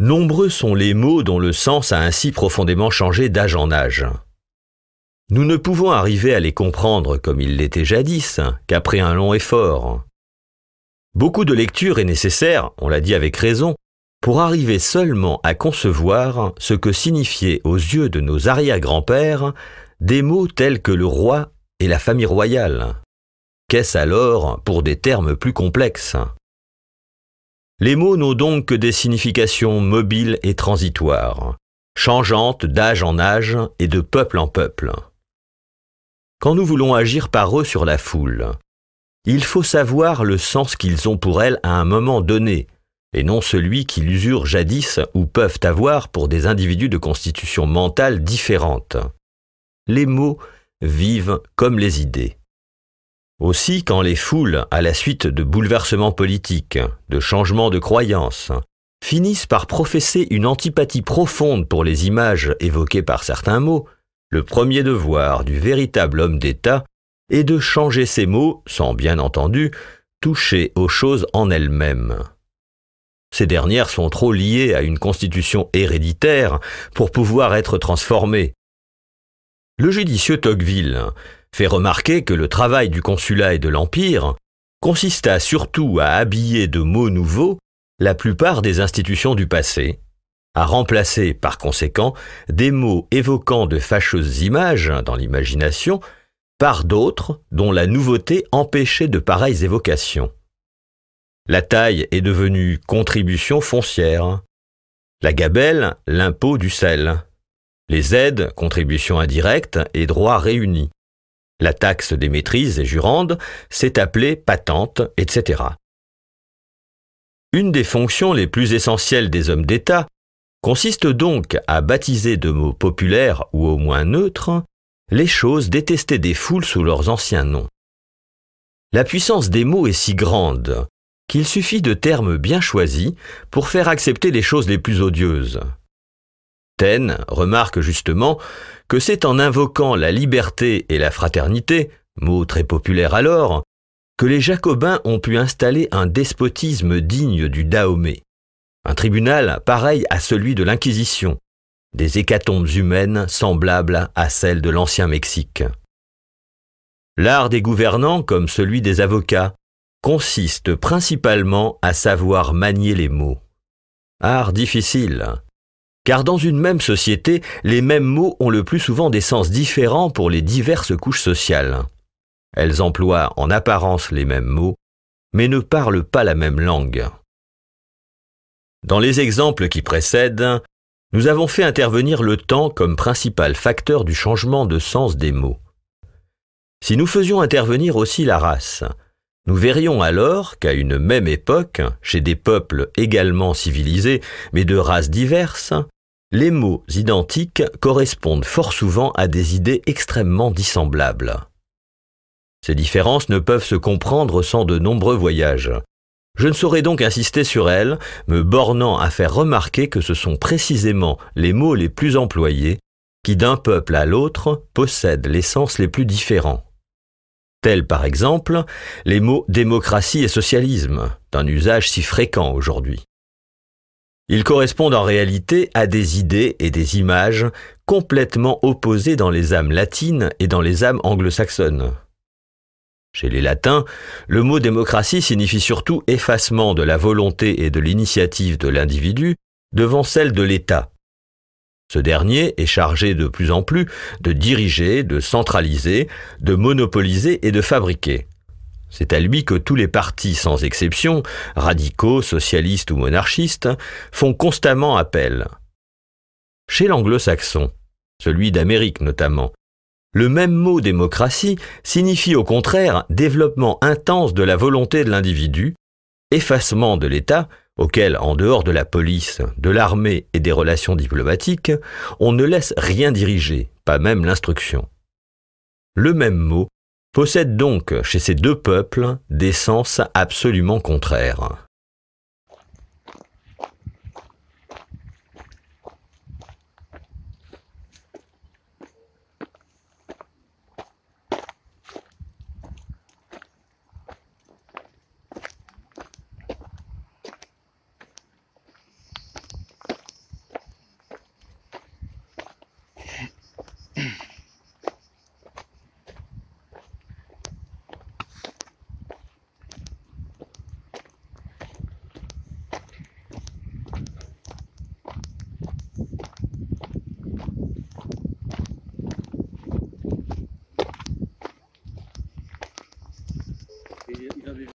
Nombreux sont les mots dont le sens a ainsi profondément changé d'âge en âge. Nous ne pouvons arriver à les comprendre comme ils l'étaient jadis qu'après un long effort. Beaucoup de lecture est nécessaire, on l'a dit avec raison, pour arriver seulement à concevoir ce que signifiaient aux yeux de nos arrière-grands-pères des mots tels que le roi et la famille royale. Qu'est-ce alors pour des termes plus complexes les mots n'ont donc que des significations mobiles et transitoires, changeantes d'âge en âge et de peuple en peuple. Quand nous voulons agir par eux sur la foule, il faut savoir le sens qu'ils ont pour elle à un moment donné, et non celui qu'ils usurent jadis ou peuvent avoir pour des individus de constitution mentale différente. Les mots vivent comme les idées. Aussi, quand les foules, à la suite de bouleversements politiques, de changements de croyances, finissent par professer une antipathie profonde pour les images évoquées par certains mots, le premier devoir du véritable homme d'État est de changer ces mots, sans bien entendu toucher aux choses en elles-mêmes. Ces dernières sont trop liées à une constitution héréditaire pour pouvoir être transformées. Le judicieux Tocqueville fait remarquer que le travail du consulat et de l'Empire consista surtout à habiller de mots nouveaux la plupart des institutions du passé, à remplacer par conséquent des mots évoquant de fâcheuses images dans l'imagination par d'autres dont la nouveauté empêchait de pareilles évocations. La taille est devenue contribution foncière, la gabelle l'impôt du sel, les aides, contributions indirecte et droits réunis, la taxe des maîtrises et jurandes s'est appelée patente, etc. Une des fonctions les plus essentielles des hommes d'État consiste donc à baptiser de mots populaires ou au moins neutres les choses détestées des foules sous leurs anciens noms. La puissance des mots est si grande qu'il suffit de termes bien choisis pour faire accepter les choses les plus odieuses. Taine remarque justement que c'est en invoquant la liberté et la fraternité, mot très populaire alors, que les Jacobins ont pu installer un despotisme digne du Dahomey. Un tribunal pareil à celui de l'Inquisition, des hécatombes humaines semblables à celles de l'ancien Mexique. L'art des gouvernants, comme celui des avocats, consiste principalement à savoir manier les mots. Art difficile, car dans une même société, les mêmes mots ont le plus souvent des sens différents pour les diverses couches sociales. Elles emploient en apparence les mêmes mots, mais ne parlent pas la même langue. Dans les exemples qui précèdent, nous avons fait intervenir le temps comme principal facteur du changement de sens des mots. Si nous faisions intervenir aussi la race, nous verrions alors qu'à une même époque, chez des peuples également civilisés, mais de races diverses, les mots identiques correspondent fort souvent à des idées extrêmement dissemblables. Ces différences ne peuvent se comprendre sans de nombreux voyages. Je ne saurais donc insister sur elles, me bornant à faire remarquer que ce sont précisément les mots les plus employés qui d'un peuple à l'autre possèdent les sens les plus différents. Tels par exemple les mots démocratie et socialisme, d'un usage si fréquent aujourd'hui. Ils correspondent en réalité à des idées et des images complètement opposées dans les âmes latines et dans les âmes anglo-saxonnes. Chez les latins, le mot démocratie signifie surtout effacement de la volonté et de l'initiative de l'individu devant celle de l'État. Ce dernier est chargé de plus en plus de diriger, de centraliser, de monopoliser et de fabriquer. C'est à lui que tous les partis, sans exception, radicaux, socialistes ou monarchistes, font constamment appel. Chez l'anglo-saxon, celui d'Amérique notamment, le même mot démocratie signifie au contraire développement intense de la volonté de l'individu, effacement de l'État, auquel, en dehors de la police, de l'armée et des relations diplomatiques, on ne laisse rien diriger, pas même l'instruction. Le même mot possède donc chez ces deux peuples des sens absolument contraires.